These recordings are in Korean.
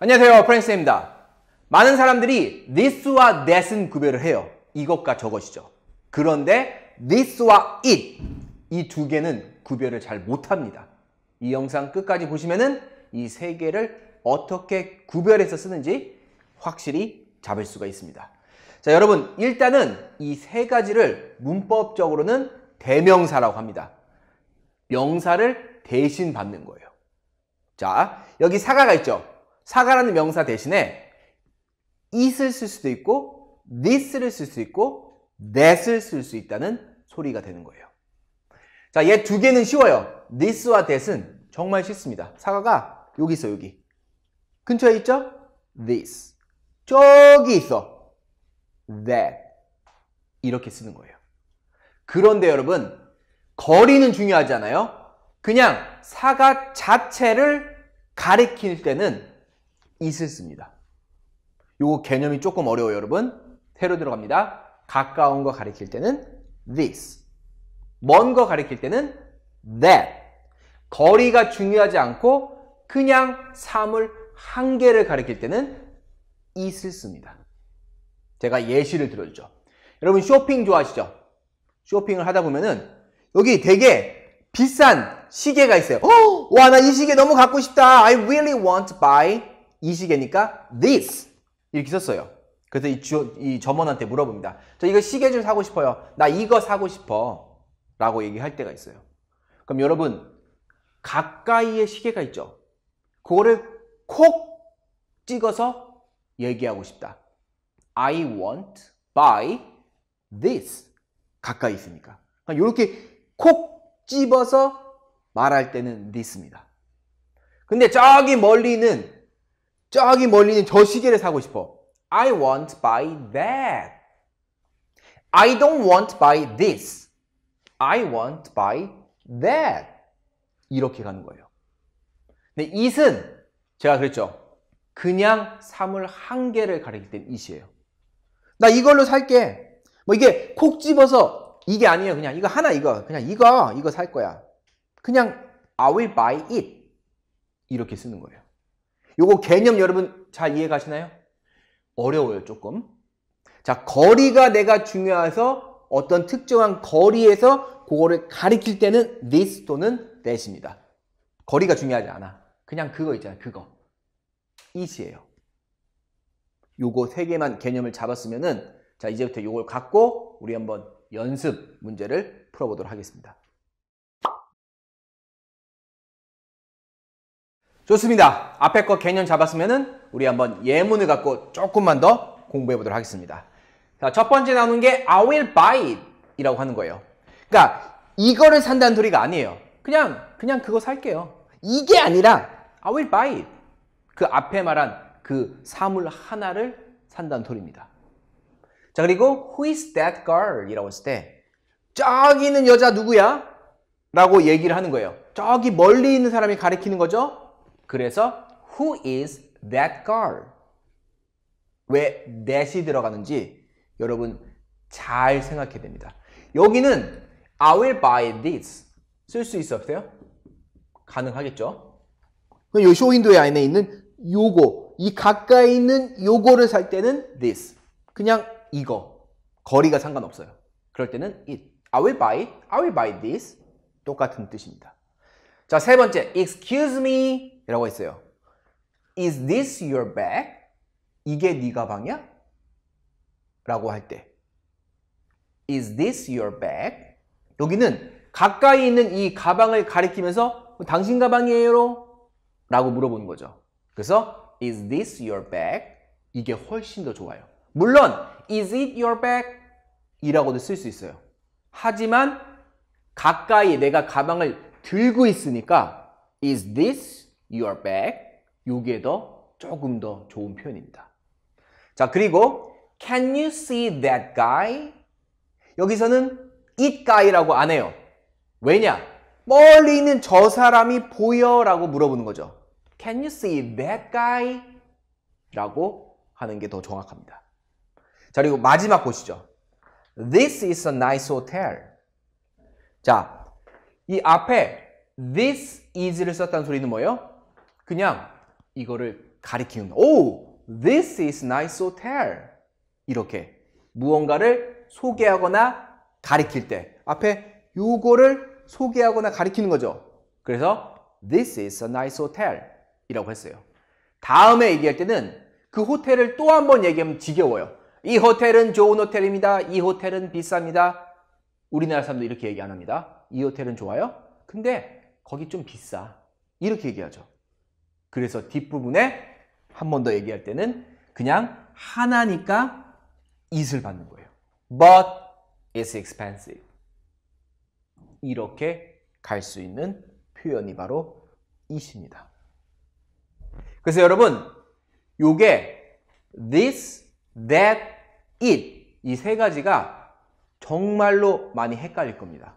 안녕하세요 프랜스입니다 많은 사람들이 this와 that은 구별을 해요 이것과 저것이죠 그런데 this와 it 이 두 개는 구별을 잘 못합니다 이 영상 끝까지 보시면이 세 개를 어떻게 구별해서 쓰는지 확실히 잡을 수가 있습니다 자 여러분 일단은 이 세 가지를 문법적으로는 대명사라고 합니다 명사를 대신 받는 거예요 자 여기 사과가 있죠 사과라는 명사 대신에 it을 쓸 수도 있고 this를 쓸 수 있고 that을 쓸 수 있다는 소리가 되는 거예요. 자, 얘 두 개는 쉬워요. this와 that은 정말 쉽습니다. 사과가 여기 있어, 여기. 근처에 있죠? this. 저기 있어. that. 이렇게 쓰는 거예요. 그런데 여러분, 거리는 중요하지 않아요? 그냥 사과 자체를 가리킬 때는 있었습니다. 요거 개념이 조금 어려워요, 여러분. 새로 들어갑니다. 가까운 거 가리킬 때는 this. 먼 거 가리킬 때는 that. 거리가 중요하지 않고 그냥 사물 한 개를 가리킬 때는 i 있었습니다. 제가 예시를 들어주죠. 여러분 쇼핑 좋아하시죠? 쇼핑을 하다 보면은 여기 되게 비싼 시계가 있어요. 와, 나 이 시계 너무 갖고 싶다. I really want to buy 이 시계니까 this 이렇게 썼어요. 그래서 이, 이 점원한테 물어봅니다. 저 이거 시계 좀 사고 싶어요. 나 이거 사고 싶어. 라고 얘기할 때가 있어요. 그럼 여러분 가까이에 시계가 있죠. 그거를 콕 찍어서 얘기하고 싶다. I want buy this 가까이 있으니까. 이렇게 콕 집어서 말할 때는 this입니다. 근데 저기 멀리 있는 저기 멀리 있는 저 시계를 사고 싶어. I want buy that. I don't want buy this. I want buy that. 이렇게 가는 거예요. 근데 it은 제가 그랬죠. 그냥 사물 한 개를 가리기 때문에 it이에요. 나 이걸로 살게. 뭐 이게 콕 집어서 이게 아니에요. 그냥 이거 하나 이거. 그냥 이거 이거 살 거야. 그냥 I will buy it. 이렇게 쓰는 거예요. 요거 개념 여러분 잘 이해가시나요? 어려워요, 조금. 자, 거리가 내가 중요해서 어떤 특정한 거리에서 그거를 가리킬 때는 this 또는 that입니다. 거리가 중요하지 않아. 그냥 그거 있잖아요, 그거. it이에요. 요거 세 개만 개념을 잡았으면은 자, 이제부터 요걸 갖고 우리 한번 연습 문제를 풀어보도록 하겠습니다. 좋습니다. 앞에 거 개념 잡았으면은 우리 한번 예문을 갖고 조금만 더 공부해 보도록 하겠습니다. 자, 첫 번째 나오는 게 I will buy it 이라고 하는 거예요. 그러니까 이거를 산다는 소리가 아니에요. 그냥 그냥 그거 살게요. 이게 아니라 I will buy it. 그 앞에 말한 그 사물 하나를 산다는 소리입니다. 자, 그리고 who is that girl 이라고 했을 때 저기 있는 여자 누구야? 라고 얘기를 하는 거예요. 저기 멀리 있는 사람이 가리키는 거죠. 그래서 who is that girl? 왜 that이 들어가는지 여러분 잘 생각해야 됩니다. 여기는 I will buy this 쓸 수 있어 요 가능하겠죠? 요시오윈도에 안에 있는 요거 이 가까이 있는 요거를 살 때는 this 그냥 이거 거리가 상관없어요. 그럴 때는 it I will buy it. I will buy this 똑같은 뜻입니다. 자세 번째 excuse me 이라고 했어요. Is this your bag? 이게 네 가방이야? 라고 할 때. Is this your bag? 여기는 가까이 있는 이 가방을 가리키면서 당신 가방이에요? 라고 물어보는 거죠. 그래서 Is this your bag? 이게 훨씬 더 좋아요. 물론 Is it your bag? 이라고도 쓸 수 있어요. 하지만 가까이 내가 가방을 들고 있으니까 Is this your a e back 요게 더 조금 더 좋은 표현입니다. 자 그리고 can you see that guy? 여기서는 it guy라고 안 해요. 왜냐? 멀리 있는 저 사람이 보여 라고 물어보는 거죠. Can you see that guy? 라고 하는 게 더 정확합니다. 자 그리고 마지막 보시죠. This is a nice hotel. 자, 이 앞에 this is를 썼다는 소리는 뭐예요? 그냥 이거를 가리키는 오! Oh, this is nice hotel 이렇게 무언가를 소개하거나 가리킬 때 앞에 요거를 소개하거나 가리키는 거죠 그래서 This is a nice hotel 이라고 했어요 다음에 얘기할 때는 그 호텔을 또 한 번 얘기하면 지겨워요 이 호텔은 좋은 호텔입니다 이 호텔은 비쌉니다 우리나라 사람도 이렇게 얘기 안 합니다 이 호텔은 좋아요? 근데 거기 좀 비싸 이렇게 얘기하죠 그래서 뒷부분에 한 번 더 얘기할 때는 그냥 하나니까 이슬 받는 거예요. But it's expensive. 이렇게 갈 수 있는 표현이 바로 이 t 입니다 그래서 여러분, 요게 this, that, it 이 세 가지가 정말로 많이 헷갈릴 겁니다.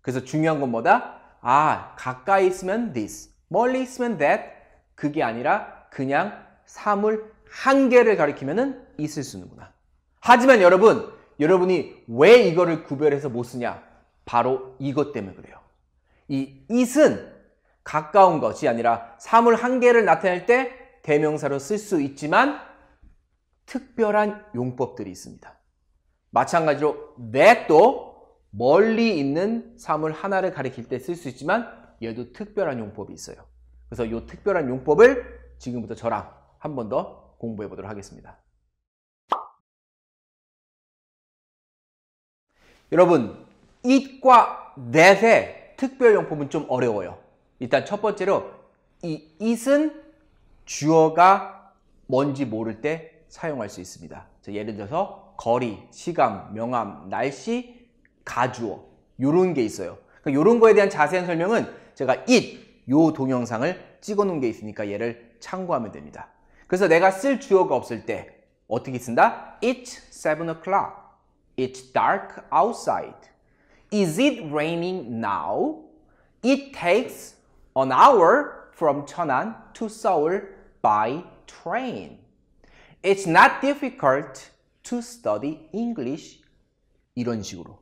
그래서 중요한 건 뭐다? 아, 가까이 있으면 this, 멀리 있으면 that, 그게 아니라 그냥 사물 한 개를 가리키면은 있을 쓰는구나. 하지만 여러분, 여러분이 왜 이거를 구별해서 못 쓰냐? 바로 이것 때문에 그래요. 이 it은 가까운 것이 아니라 사물 한 개를 나타낼 때 대명사로 쓸 수 있지만 특별한 용법들이 있습니다. 마찬가지로 that도 멀리 있는 사물 하나를 가리킬 때 쓸 수 있지만 얘도 특별한 용법이 있어요. 그래서 이 특별한 용법을 지금부터 저랑 한 번 더 공부해 보도록 하겠습니다. 여러분, it과 that의 특별 용법은 좀 어려워요. 일단 첫 번째로 이 it은 주어가 뭔지 모를 때 사용할 수 있습니다. 예를 들어서 거리, 시간, 명암, 날씨, 가주어 이런 게 있어요. 이런 그러니까 거에 대한 자세한 설명은 제가 it, 요 동영상을 찍어 놓은 게 있으니까 얘를 참고하면 됩니다. 그래서 내가 쓸 주어가 없을 때 어떻게 쓴다? It's 7 o'clock. It's dark outside. Is it raining now? It takes an hour from 천안 to Seoul by train. It's not difficult to study English. 이런 식으로.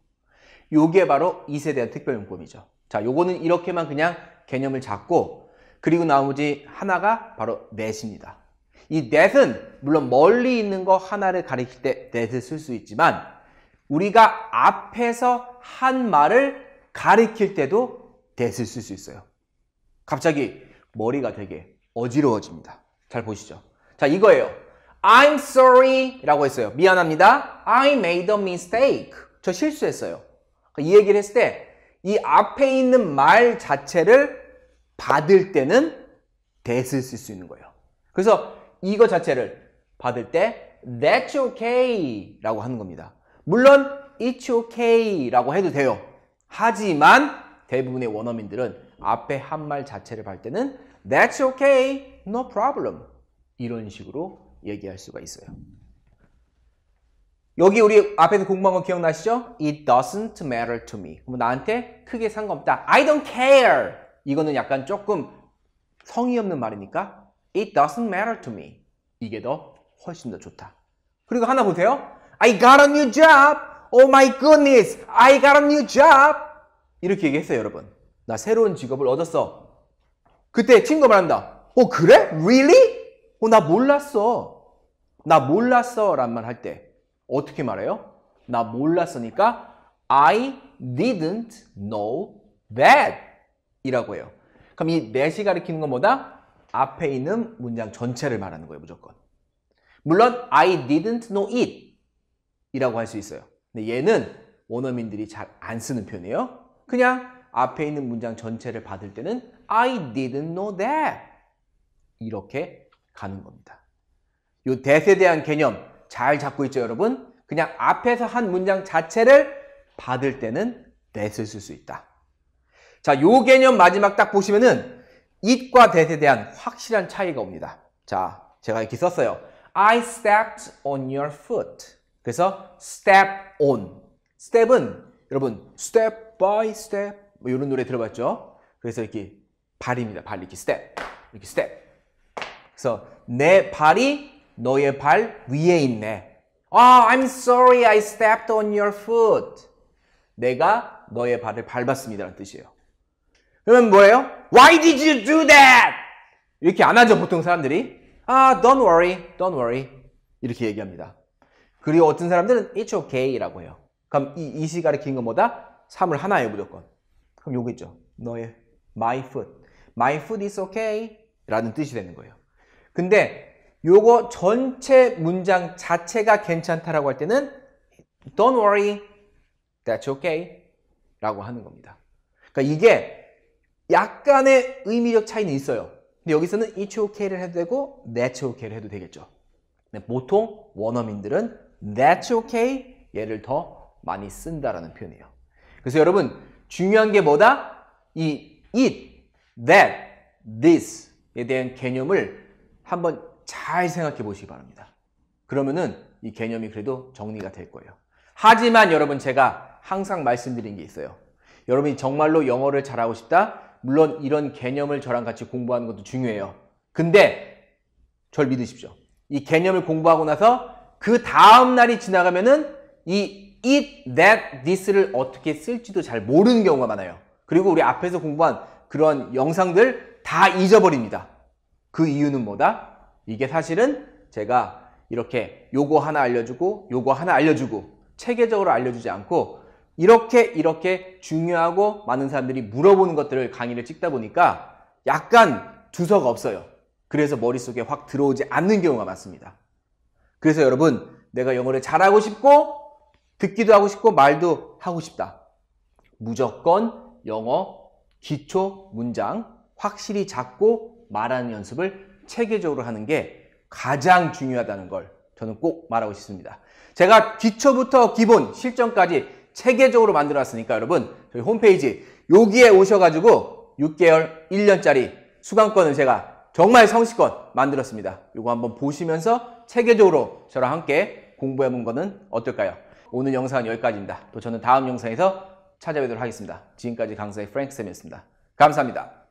요게 바로 2세대 한 특별용법이죠. 자, 요거는 이렇게만 그냥 개념을 잡고 그리고 나머지 하나가 바로 넷입니다이넷은 물론 멀리 있는 거 하나를 가리킬 때넷을쓸 수 있지만 우리가 앞에서 한 말을 가리킬 때도 넷을쓸 수 있어요. 갑자기 머리가 되게 어지러워집니다. 잘 보시죠. 자 이거예요. I'm sorry 라고 했어요. 미안합니다. I made a mistake. 저 실수했어요. 이 얘기를 했을 때이 앞에 있는 말 자체를 받을 때는 that을 쓸 수 있는 거예요. 그래서 이거 자체를 받을 때 that's okay 라고 하는 겁니다. 물론 it's okay 라고 해도 돼요. 하지만 대부분의 원어민들은 앞에 한 말 자체를 할 때는 that's okay, no problem 이런 식으로 얘기할 수가 있어요. 여기 우리 앞에서 공부한 거 기억나시죠? It doesn't matter to me. 그럼 나한테 크게 상관없다. I don't care. 이거는 약간 조금 성의 없는 말이니까 It doesn't matter to me. 이게 더 훨씬 더 좋다. 그리고 하나 보세요. I got a new job. Oh my goodness. I got a new job. 이렇게 얘기했어요, 여러분. 나 새로운 직업을 얻었어. 그때 친구가 말한다. 어, 그래? Really? 어, 나 몰랐어. 나 몰랐어. 란말할 때. 어떻게 말해요? 나 몰랐으니까 I didn't know that 이라고 해요. 그럼 이 that이 네 가리키는 것보다 앞에 있는 문장 전체를 말하는 거예요, 무조건. 물론 I didn't know it 이라고 할 수 있어요. 근데 얘는 원어민들이 잘 안 쓰는 표현이에요. 그냥 앞에 있는 문장 전체를 받을 때는 I didn't know that 이렇게 가는 겁니다. 이 that에 대한 개념 잘 잡고 있죠, 여러분? 그냥 앞에서 한 문장 자체를 받을 때는 that을 쓸 수 있다. 자, 요 개념 마지막 딱 보시면은 it과 that에 대한 확실한 차이가 옵니다. 자, 제가 이렇게 썼어요. I stepped on your foot. 그래서 step on. step은 여러분 step by step 뭐 이런 노래 들어봤죠? 그래서 이렇게 발입니다. 발 이렇게 step. 이렇게 step. 그래서 내 발이 너의 발 위에 있네. 아, oh, I'm sorry I stepped on your foot. 내가 너의 발을 밟았습니다. 라는 뜻이에요. 그러면 뭐예요? Why did you do that? 이렇게 안 하죠, 보통 사람들이. 아, don't worry, don't worry. 이렇게 얘기합니다. 그리고 어떤 사람들은 it's okay 라고 해요. 그럼 이, 이 시가를 긴것보다 3을 하나예요, 무조건. 그럼 요거 있죠. 너의 my foot. my foot is okay. 라는 뜻이 되는 거예요. 근데 요거 전체 문장 자체가 괜찮다라고 할 때는 Don't worry, that's okay 라고 하는 겁니다. 그러니까 이게 약간의 의미적 차이는 있어요. 근데 여기서는 it's okay를 해도 되고 that's okay를 해도 되겠죠. 보통 원어민들은 that's okay 얘를 더 많이 쓴다라는 표현이에요. 그래서 여러분 중요한 게 뭐다? 이 it, that, this에 대한 개념을 한번 잘 생각해 보시기 바랍니다. 그러면은 이 개념이 그래도 정리가 될 거예요. 하지만 여러분 제가 항상 말씀드린 게 있어요. 여러분이 정말로 영어를 잘하고 싶다? 물론 이런 개념을 저랑 같이 공부하는 것도 중요해요. 근데 절 믿으십시오. 이 개념을 공부하고 나서 그 다음 날이 지나가면은 이 it, that, this를 어떻게 쓸지도 잘 모르는 경우가 많아요. 그리고 우리 앞에서 공부한 그런 영상들 다 잊어버립니다. 그 이유는 뭐다? 이게 사실은 제가 이렇게 요거 하나 알려주고 요거 하나 알려주고 체계적으로 알려주지 않고 이렇게 이렇게 중요하고 많은 사람들이 물어보는 것들을 강의를 찍다 보니까 약간 두서가 없어요. 그래서 머릿속에 확 들어오지 않는 경우가 많습니다. 그래서 여러분 내가 영어를 잘하고 싶고 듣기도 하고 싶고 말도 하고 싶다. 무조건 영어 기초 문장 확실히 잡고 말하는 연습을 체계적으로 하는 게 가장 중요하다는 걸 저는 꼭 말하고 싶습니다. 제가 기초부터 기본, 실전까지 체계적으로 만들어 놨으니까 여러분 저희 홈페이지 여기에 오셔가지고 6개월 1년짜리 수강권을 제가 정말 성실권 만들었습니다. 이거 한번 보시면서 체계적으로 저랑 함께 공부해본 거는 어떨까요? 오늘 영상은 여기까지입니다. 또 저는 다음 영상에서 찾아뵙도록 하겠습니다. 지금까지 강사의 프랭크쌤이었습니다. 감사합니다.